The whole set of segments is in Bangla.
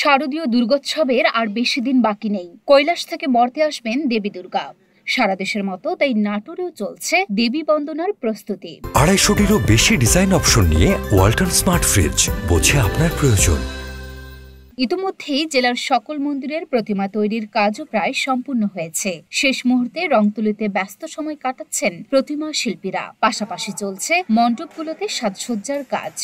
শারদীয় দুর্গোৎসবের আর বেশি দিন বাকি নেই কৈলাস থেকে মর্তে আসবেন দেবী দুর্গা সারা দেশের মতো তাই নাটোরেও চলছে দেবী বন্দনার প্রস্তুতি আড়াইশোটিরও বেশি ডিজাইন অপশন নিয়ে ওয়াল্টন স্মার্ট ফ্রিজ বোঝে আপনার প্রয়োজন ইতিমধ্যেই জেলার সকল মন্দিরের প্রতিমা তৈরির কাজও প্রায় সম্পূর্ণ হয়েছে শেষ মুহূর্তে রং তুলিতে ব্যস্ত সময় কাটাচ্ছেন প্রতিমা শিল্পীরা পাশাপাশি চলছে মণ্ডপগুলোতে সাজসজ্জার কাজ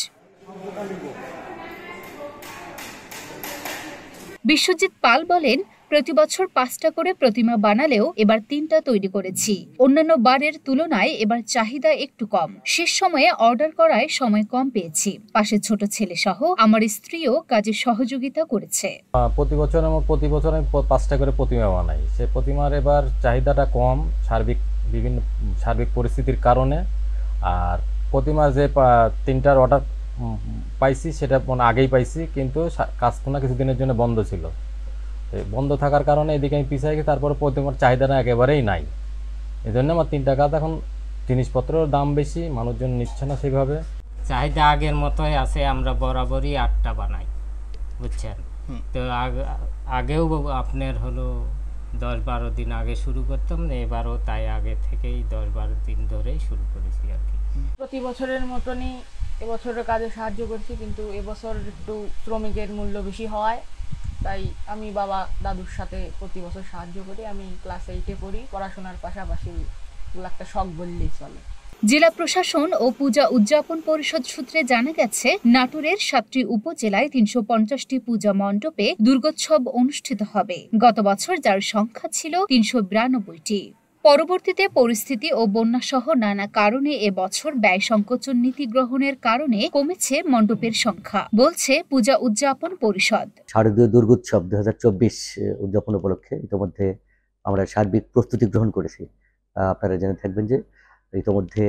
বিশ্বজিৎ পাল বলেন প্রতি বছর পাঁচটা করে প্রতিমা বানালেও এবার তিনটা তৈরি করেছি অন্যান্য বারের তুলনায় এবার চাহিদা একটু কম শেষ সময়ে অর্ডার করায় সময় কম পেয়েছি পাশে ছোট ছেলে সহ আমার স্ত্রীও কাজে সহযোগিতা করেছে প্রতি বছর আমার প্রতি বছর আমি পাঁচটা করে প্রতিমা বানাই সে প্রতিমার এবার চাহিদাটা কম সার্বিক বিভিন্ন সার্বিক পরিস্থিতির কারণে আর প্রতিমা যে তিনটার অর্ডার পাইছি সেটা মানে আগেই পাইছি কিন্তু কিছু কিছুদিনের জন্য বন্ধ ছিল বন্ধ থাকার কারণে এদিকে আমি পিছিয়ে গেছি তারপরে প্রতিমার চাহিদা না একেবারেই নাই এজন্য আমার তিনটা কাজ এখন জিনিসপত্রের দাম বেশি মানুষজন নিচ্ছে না সেভাবে চাহিদা আগের মতোই আছে আমরা বরাবরই আটটা বানাই বুঝছেন তো আগেও আপনার হলো দশ বারো দিন আগে শুরু করতাম এবারও তাই আগে থেকেই দশ বারো দিন ধরেই শুরু করেছি আর কি প্রতি বছরের মতনই এবছরের কাজে সাহায্য করছি কিন্তু এবছর একটু শ্রমিকের মূল্য বেশি হয় তাই আমি বাবা দাদুর সাথে প্রতি বছর সাহায্য করি আমি ক্লাস এইটে পড়ি পড়াশোনার পাশাপাশি একটা শখ বললেই চলে জেলা প্রশাসন ও পূজা উদযাপন পরিষদ সূত্রে জানা গেছে নাটোরের সাতটি উপজেলায় তিনশো পঞ্চাশটি পূজা মণ্ডপে দুর্গোৎসব অনুষ্ঠিত হবে গত বছর যার সংখ্যা ছিল তিনশো বিরানব্বইটি পরবর্তীতে পরিস্থিতি ও বন্যাসহ নানা কারণে এবছর ব্যয় সংকোচন নীতি গ্রহণের কারণে কমেছে মণ্ডপের সংখ্যা বলছে পূজা উদযাপন পরিষদ শারদীয় দুর্গোৎসব দু হাজার চব্বিশ উদযাপন উপলক্ষে ইতিমধ্যে আমরা সার্বিক প্রস্তুতি গ্রহণ করেছি আপনারা জেনে থাকবেন যে ইতিমধ্যে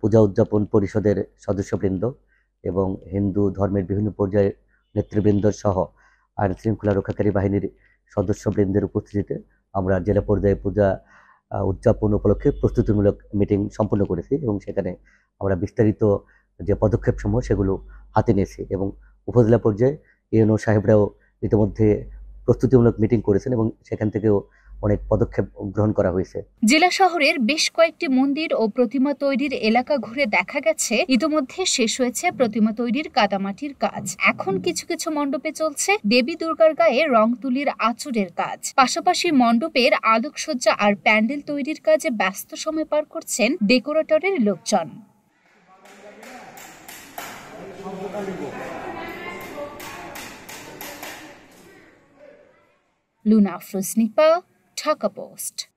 পূজা উদযাপন পরিষদের সদস্যবৃন্দ এবং হিন্দু ধর্মের বিভিন্ন পর্যায়ের নেতৃবৃন্দ সহ আইন শৃঙ্খলা রক্ষাকারী বাহিনীর সদস্যবৃন্দের উপস্থিতিতে আমরা জেলা পর্যায়ে পূজা উদযাপন উপলক্ষে প্রস্তুতিমূলক মিটিং সম্পন্ন করেছি এবং সেখানে আমরা বিস্তারিত যে পদক্ষেপসমূহ সেগুলো হাতে নিয়েছি এবং উপজেলা পর্যায়ে ইউনো সাহেবরাও ইতিমধ্যে প্রস্তুতিমূলক মিটিং করেছেন এবং সেখান থেকেও অনেক পদক্ষেপ গ্রহণ করা হয়েছে জেলা শহরের বেশ কয়েকটি মন্দির ও প্রতিমা তৈরির এলাকা ঘুরে দেখা গেছে ইতোমধ্যে শেষ হয়েছে প্রতিমা তৈরির কাদামাটির কাজ এখন কিছু কিছু মণ্ডপে চলছে দেবী দুর্গার গায়ে রং তুলির আচুরের কাজ পাশাপাশি মণ্ডপের আলোকসজ্জা আর প্যান্ডেল তৈরির কাজে ব্যস্ত সময় পার করছেন ডেকোরেটরের লোকজন লুনা আফরোজ নিপা post.